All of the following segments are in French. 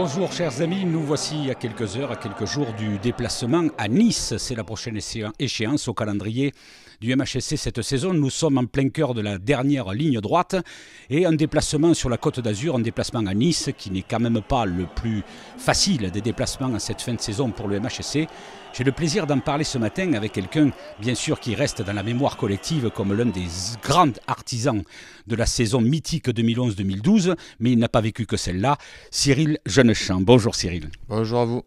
Bonjour chers amis, nous voici à quelques heures, à quelques jours du déplacement à Nice. C'est la prochaine échéance au calendrier du MHSC cette saison. Nous sommes en plein cœur de la dernière ligne droite et un déplacement sur la côte d'Azur, un déplacement à Nice qui n'est quand même pas le plus facile des déplacements à cette fin de saison pour le MHSC. J'ai le plaisir d'en parler ce matin avec quelqu'un, bien sûr, qui reste dans la mémoire collective comme l'un des grands artisans de la saison mythique 2011-2012, mais il n'a pas vécu que celle-là, Cyril Jeune Bonjour Cyril. Bonjour à vous.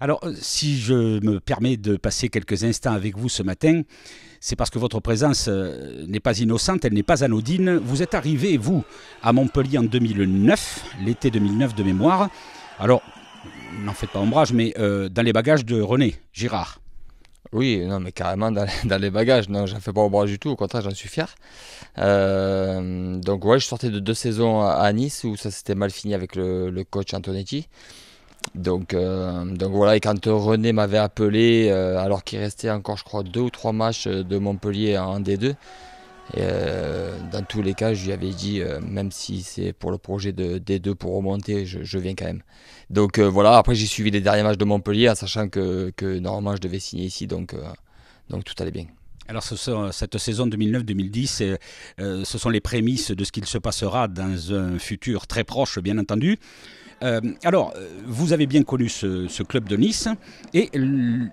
Alors, euh, si je me permets de passer quelques instants avec vous ce matin, c'est parce que votre présence euh, n'est pas innocente, elle n'est pas anodine. Vous êtes arrivé, vous, à Montpellier en 2009, l'été 2009 de mémoire. Alors, n'en faites pas ombrage, mais euh, dans les bagages de René Girard. Oui, non, mais carrément dans, les bagages, non, j'en fais pas au bras du tout, au contraire, j'en suis fier. Euh, donc, ouais, je sortais de deux saisons à, Nice où ça s'était mal fini avec le, coach Antonetti. Donc, euh, donc voilà, et quand René m'avait appelé, euh, alors qu'il restait encore, je crois, deux ou trois matchs de Montpellier en D2, et euh, dans tous les cas, je lui avais dit, euh, même si c'est pour le projet de D2 pour remonter, je, viens quand même. Donc euh, voilà, après j'ai suivi les derniers matchs de Montpellier en sachant que, normalement je devais signer ici, donc, donc tout allait bien. Alors ce, cette saison 2009-2010, ce sont les prémices de ce qu'il se passera dans un futur très proche, bien entendu. Euh, alors, euh, vous avez bien connu ce, club de Nice et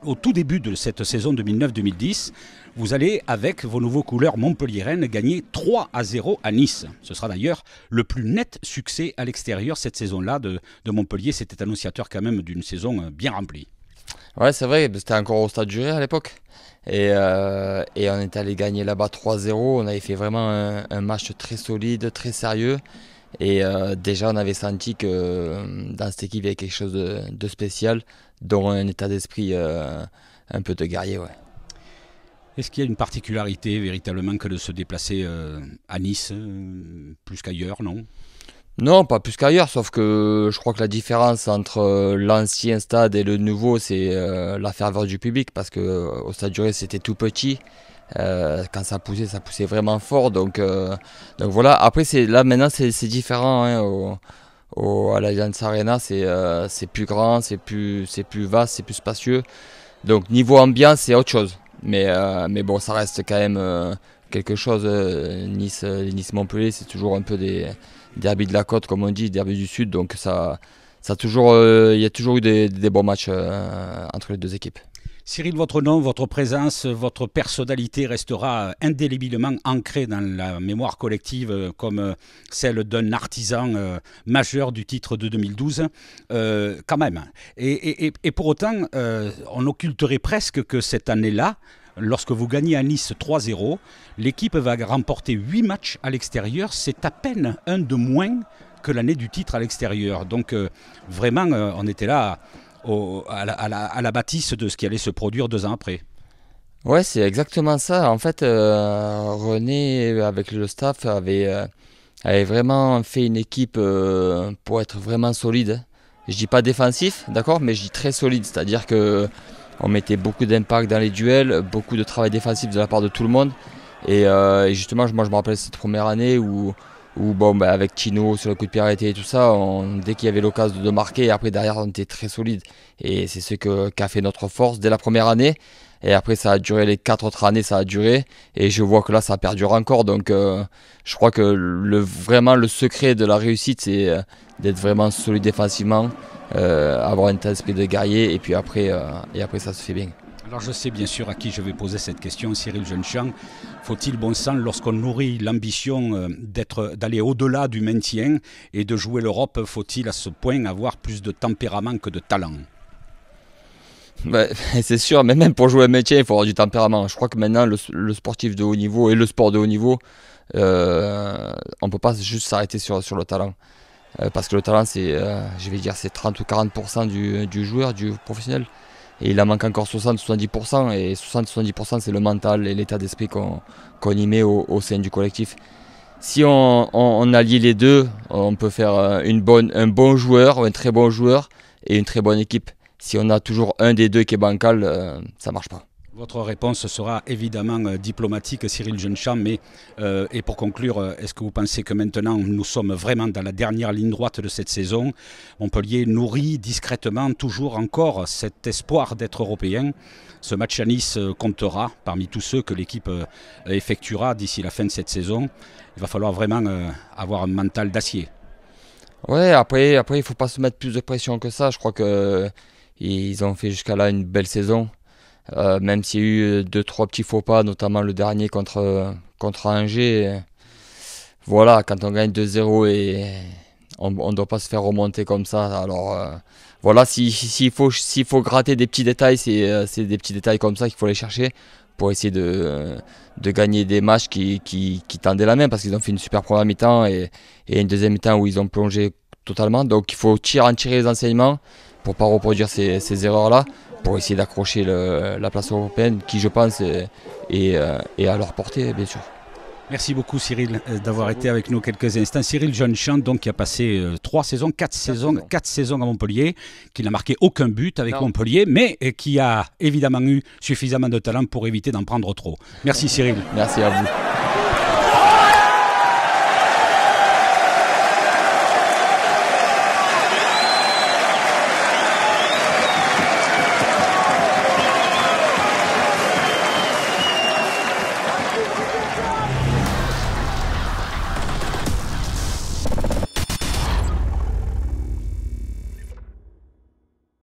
au tout début de cette saison 2009-2010, vous allez, avec vos nouveaux couleurs montpelliéraines, gagner 3 à 0 à Nice. Ce sera d'ailleurs le plus net succès à l'extérieur cette saison-là de, Montpellier. C'était annonciateur quand même d'une saison euh, bien remplie. Ouais, c'est vrai, c'était encore au stade juré à l'époque. Et, on est allé gagner là-bas 3-0. On avait fait vraiment un, un, match très solide, très sérieux. Et euh, déjà, on avait senti que euh, dans cette équipe, il y avait quelque chose de, spécial, dont un état d'esprit euh, un peu de guerrier. Ouais. Est-ce qu'il y a une particularité véritablement que de se déplacer à Nice, plus qu'ailleurs, non non, pas plus qu'ailleurs, sauf que je crois que la différence entre l'ancien stade et le nouveau, c'est la ferveur du public, parce que au Stade Duré, c'était tout petit, euh, quand ça poussait, ça poussait vraiment fort. Donc, euh, donc voilà. Après, c'est là maintenant, c'est différent. Hein, à l'Allianz Arena, euh, c'est plus grand, c'est plus, plus vaste, c'est plus spacieux. Donc niveau ambiance, c'est autre chose. Mais, mais bon, ça reste quand même quelque chose. Nice, Nice Montpellier, c'est toujours un peu des derbys de la côte, comme on dit, derbys du sud. Donc ça, ça toujours, il y a toujours eu des bons matchs entre les deux équipes. Cyril, votre nom, votre présence, votre personnalité restera indélébilement ancrée dans la mémoire collective euh, comme euh, celle d'un artisan euh, majeur du titre de 2012, quand même. Et, pour autant, on occulterait presque que cette année-là, lorsque vous gagnez à Nice 3-0, l'équipe va remporter 8 matchs à l'extérieur, c'est à peine un de moins que l'année du titre à l'extérieur. Donc vraiment, on était là à, la, à, la, bâtisse de ce qui allait se produire deux ans après. Ouais, c'est exactement ça. En fait, euh, René, avec le staff, avait, euh, avait vraiment fait une équipe euh, pour être vraiment solide. Je dis pas défensif, d'accord, mais je dis très solide. C'est-à-dire que on mettait beaucoup d'impact dans les duels, beaucoup de travail défensif de la part de tout le monde. Et, et justement, moi, je me rappelle cette première année où où bon, bah, avec Chino sur le coup de pied et tout ça, dès qu'il y avait l'occasion de marquer, après derrière on était très solide. Et c'est ce qu'a fait notre force dès la première année. Et après ça a duré les quatre autres années, ça a duré. Et je vois que là ça perdure encore. Donc euh, je crois que le, vraiment le secret de la réussite c'est euh, d'être vraiment solide défensivement, euh, avoir un esprit de guerrier et puis après, et après ça se fait bien. Alors je sais bien sûr à qui je vais poser cette question, Cyril Jeunechamp. Faut-il, bon sang, lorsqu'on nourrit l'ambition euh, d'aller au-delà du maintien et de jouer l'Europe, faut-il à ce point avoir plus de tempérament que de talent bah, c'est sûr, mais même pour jouer un métier, il faut avoir du tempérament. Je crois que maintenant, le, sportif de haut niveau et le sport de haut niveau, euh, on ne peut pas juste s'arrêter sur, le talent. Euh, parce que le talent, c'est, je vais dire, c'est 30 ou 40% du, du, joueur, du professionnel. Et il en manque encore 60-70%. Et 60-70%, c'est le mental et l'état d'esprit qu'on y met au, sein du collectif. Si on, on, allie les deux, on peut faire euh, un bon joueur, un très bon joueur et une très bonne équipe. Si on a toujours un des deux qui est bancal, euh, ça marche pas. Votre réponse sera évidemment euh, diplomatique, Cyril Jeunechamp, mais euh, et pour conclure, euh, est-ce que vous pensez que maintenant nous sommes vraiment dans la dernière ligne droite de cette saison Montpellier nourrit discrètement toujours encore cet espoir d'être européen. Ce match à Nice comptera parmi tous ceux que l'équipe effectuera d'ici la fin de cette saison. Il va falloir vraiment avoir un mental d'acier. Ouais, après, après, il ne faut pas se mettre plus de pression que ça. Je crois qu'ils ont fait jusqu'à là une belle saison. Euh, même s'il y a eu euh, deux trois petits faux pas, notamment le dernier contre euh, contre Angers. Voilà, quand on gagne 2-0 et on ne doit pas se faire remonter comme ça. Alors voilà, s'il faut, gratter des petits détails, c'est des petits détails comme ça qu'il faut aller chercher pour essayer de, gagner des matchs qui, tendaient la main parce qu'ils ont fait une super première mi-temps et, et, une deuxième mi-temps où ils ont plongé totalement. Donc il faut tirer, en tirer les enseignements pour ne pas reproduire ces erreurs-là pour essayer d'accrocher la place européenne qui, je pense, euh, est, à leur portée, bien sûr. Merci beaucoup Cyril euh, d'avoir été avec nous quelques instants. Cyril jeune donc qui a passé euh, trois saisons, quatre saisons, quatre saisons à Montpellier, qui n'a marqué aucun but avec Montpellier, mais qui a évidemment eu suffisamment de talent pour éviter d'en prendre trop. Merci Cyril. Merci à vous.